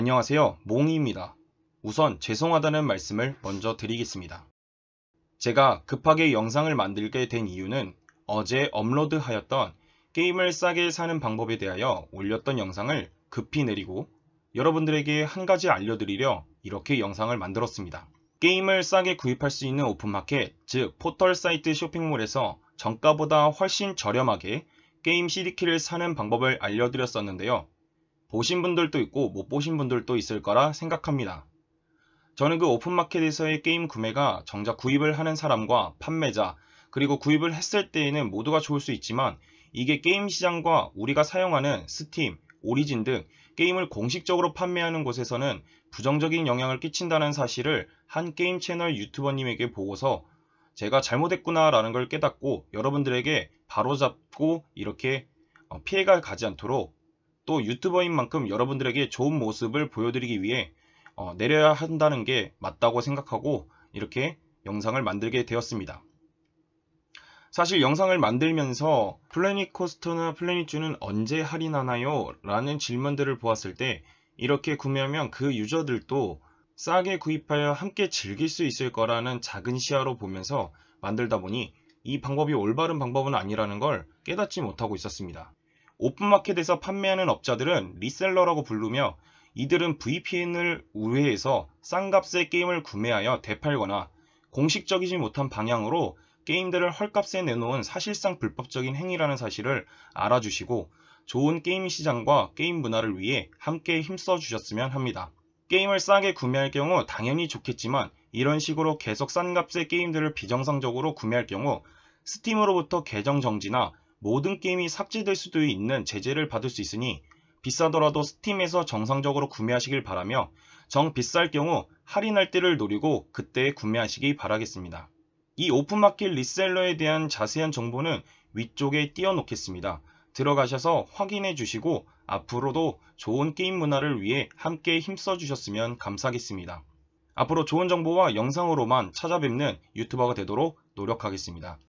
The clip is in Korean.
안녕하세요. 몽이입니다. 우선 죄송하다는 말씀을 먼저 드리겠습니다. 제가 급하게 영상을 만들게 된 이유는 어제 업로드하였던 게임을 싸게 사는 방법에 대하여 올렸던 영상을 급히 내리고 여러분들에게 한 가지 알려드리려 이렇게 영상을 만들었습니다. 게임을 싸게 구입할 수 있는 오픈마켓, 즉 포털 사이트 쇼핑몰에서 정가보다 훨씬 저렴하게 게임 CD키를 사는 방법을 알려드렸었는데요. 보신 분들도 있고 못 보신 분들도 있을 거라 생각합니다. 저는 그 오픈마켓에서의 게임 구매가 정작 구입을 하는 사람과 판매자, 그리고 구입을 했을 때에는 모두가 좋을 수 있지만 이게 게임 시장과 우리가 사용하는 스팀, 오리진 등 게임을 공식적으로 판매하는 곳에서는 부정적인 영향을 끼친다는 사실을 한 게임 채널 유튜버님에게 보고서 제가 잘못했구나 라는 걸 깨닫고 여러분들에게 바로잡고 이렇게 어, 피해가 가지 않도록 또 유튜버인 만큼 여러분들에게 좋은 모습을 보여드리기 위해 어, 내려야 한다는 게 맞다고 생각하고 이렇게 영상을 만들게 되었습니다. 사실 영상을 만들면서 플래닛코스터나 플래닛주는 언제 할인하나요? 라는 질문들을 보았을 때 이렇게 구매하면 그 유저들도 싸게 구입하여 함께 즐길 수 있을 거라는 작은 시야로 보면서 만들다 보니 이 방법이 올바른 방법은 아니라는 걸 깨닫지 못하고 있었습니다. 오픈마켓에서 판매하는 업자들은 리셀러라고 부르며 이들은 VPN을 우회해서 싼 값에 게임을 구매하여 대팔거나 공식적이지 못한 방향으로 게임들을 헐값에 내놓은 사실상 불법적인 행위라는 사실을 알아주시고 좋은 게임 시장과 게임 문화를 위해 함께 힘써 주셨으면 합니다. 게임을 싸게 구매할 경우 당연히 좋겠지만 이런 식으로 계속 싼 값의 게임들을 비정상적으로 구매할 경우 스팀으로부터 계정 정지나 모든 게임이 삭제될 수도 있는 제재를 받을 수 있으니 비싸더라도 스팀에서 정상적으로 구매하시길 바라며 정 비쌀 경우 할인할 때를 노리고 그때 구매하시기 바라겠습니다. 이 오픈마켓 리셀러에 대한 자세한 정보는 위쪽에 띄워놓겠습니다. 들어가셔서 확인해 주시고 앞으로도 좋은 게임 문화를 위해 함께 힘써 주셨으면 감사하겠습니다. 앞으로 좋은 정보와 영상으로만 찾아뵙는 유튜버가 되도록 노력하겠습니다.